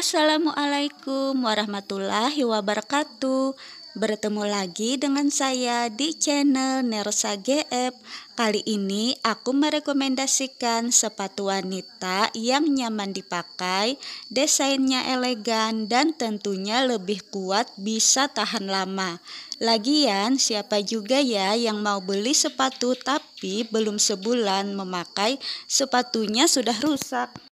Assalamualaikum warahmatullahi wabarakatuh. Bertemu lagi dengan saya di channel Nersa GF. Kali ini aku merekomendasikan sepatu wanita yang nyaman dipakai, desainnya elegan dan tentunya lebih kuat bisa tahan lama. Lagian siapa juga ya yang mau beli sepatu tapi belum sebulan memakai sepatunya sudah rusak.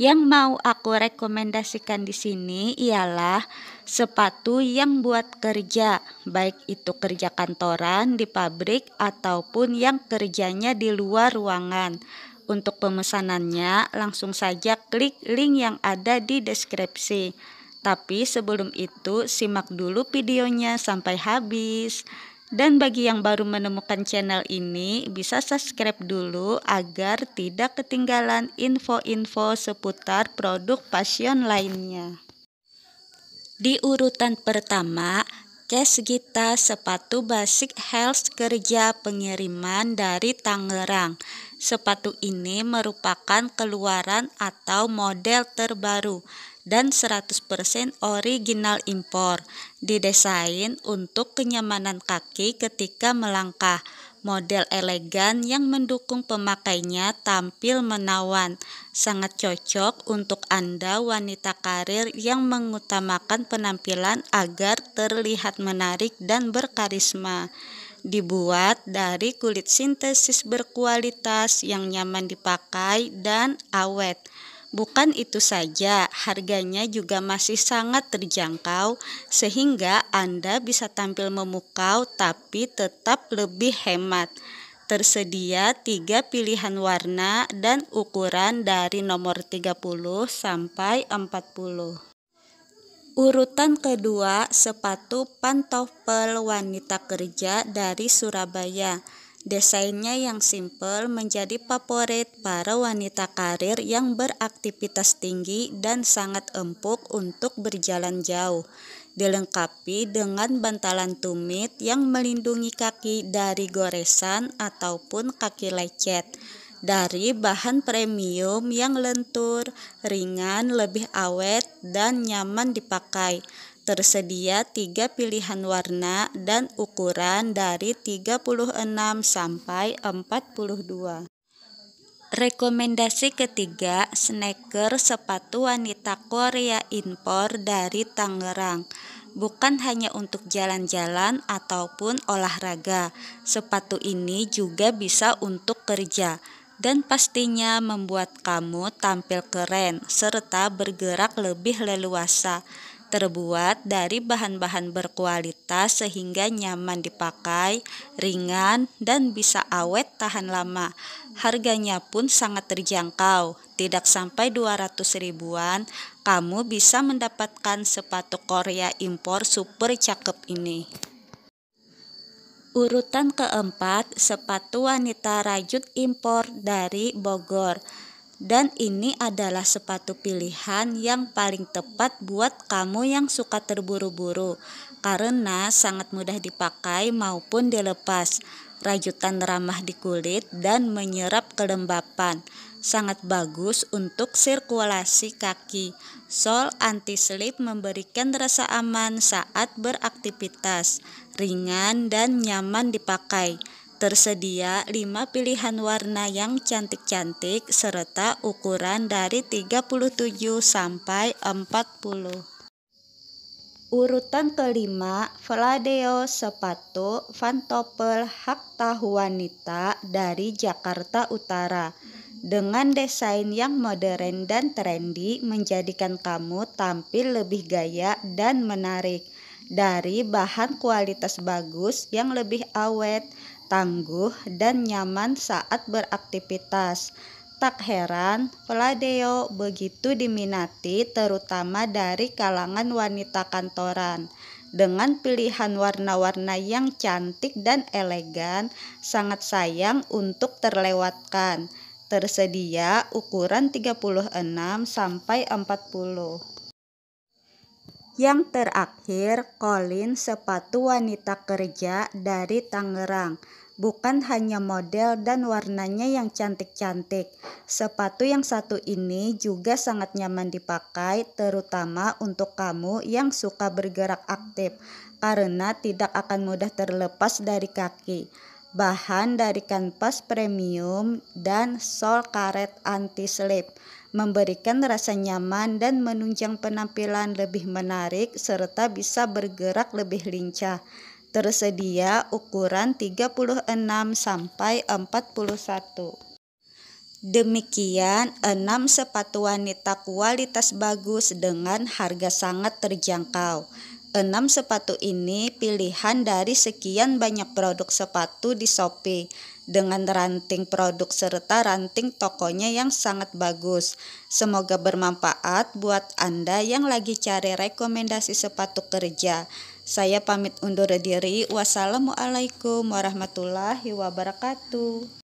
Yang mau aku rekomendasikan di sini ialah sepatu yang buat kerja, baik itu kerja kantoran di pabrik ataupun yang kerjanya di luar ruangan. Untuk pemesanannya, langsung saja klik link yang ada di deskripsi. Tapi sebelum itu, simak dulu videonya sampai habis. Dan bagi yang baru menemukan channel ini, bisa subscribe dulu agar tidak ketinggalan info-info seputar produk passion lainnya. Di urutan pertama, Cash Gita Sepatu Basic Health Kerja Pengiriman dari Tangerang. Sepatu ini merupakan keluaran atau model terbaru dan 100% original impor. Didesain untuk kenyamanan kaki ketika melangkah. Model elegan yang mendukung pemakainya tampil menawan. Sangat cocok untuk Anda wanita karir yang mengutamakan penampilan agar terlihat menarik dan berkarisma dibuat dari kulit sintesis berkualitas yang nyaman dipakai dan awet. Bukan itu saja, harganya juga masih sangat terjangkau sehingga Anda bisa tampil memukau tapi tetap lebih hemat. Tersedia tiga pilihan warna dan ukuran dari nomor 30 sampai 40. Urutan kedua, sepatu pantofel wanita kerja dari Surabaya. Desainnya yang simple menjadi favorit para wanita karir yang beraktivitas tinggi dan sangat empuk untuk berjalan jauh. Dilengkapi dengan bantalan tumit yang melindungi kaki dari goresan ataupun kaki lecet dari bahan premium yang lentur, ringan, lebih awet, dan nyaman dipakai tersedia tiga pilihan warna dan ukuran dari 36 sampai 42. Rekomendasi ketiga, sneaker sepatu wanita Korea impor dari Tangerang. Bukan hanya untuk jalan-jalan ataupun olahraga, sepatu ini juga bisa untuk kerja dan pastinya membuat kamu tampil keren serta bergerak lebih leluasa terbuat dari bahan-bahan berkualitas sehingga nyaman dipakai, ringan, dan bisa awet tahan lama. Harganya pun sangat terjangkau, tidak sampai 200 ribuan, kamu bisa mendapatkan sepatu Korea impor super cakep ini. Urutan keempat, sepatu wanita rajut impor dari Bogor. Dan ini adalah sepatu pilihan yang paling tepat buat kamu yang suka terburu-buru karena sangat mudah dipakai maupun dilepas. Rajutan ramah di kulit dan menyerap kelembapan. Sangat bagus untuk sirkulasi kaki. Sol anti-slip memberikan rasa aman saat beraktivitas, ringan dan nyaman dipakai. Tersedia 5 pilihan warna yang cantik-cantik serta ukuran dari 37 sampai 40. Urutan kelima, Vladeo sepatu topel hak tahu wanita dari Jakarta Utara. Dengan desain yang modern dan trendy menjadikan kamu tampil lebih gaya dan menarik dari bahan kualitas bagus yang lebih awet tangguh dan nyaman saat beraktivitas. Tak heran, Vladeo begitu diminati terutama dari kalangan wanita kantoran. Dengan pilihan warna-warna yang cantik dan elegan, sangat sayang untuk terlewatkan. Tersedia ukuran 36 sampai 40. Yang terakhir, Colin sepatu wanita kerja dari Tangerang. Bukan hanya model dan warnanya yang cantik-cantik. Sepatu yang satu ini juga sangat nyaman dipakai, terutama untuk kamu yang suka bergerak aktif, karena tidak akan mudah terlepas dari kaki. Bahan dari kanvas premium dan sol karet anti-slip memberikan rasa nyaman dan menunjang penampilan lebih menarik serta bisa bergerak lebih lincah. Tersedia ukuran 36 sampai 41. Demikian 6 sepatu wanita kualitas bagus dengan harga sangat terjangkau. 6 sepatu ini pilihan dari sekian banyak produk sepatu di Shopee dengan ranting produk serta ranting tokonya yang sangat bagus. Semoga bermanfaat buat Anda yang lagi cari rekomendasi sepatu kerja. Saya pamit undur diri. Wassalamualaikum warahmatullahi wabarakatuh.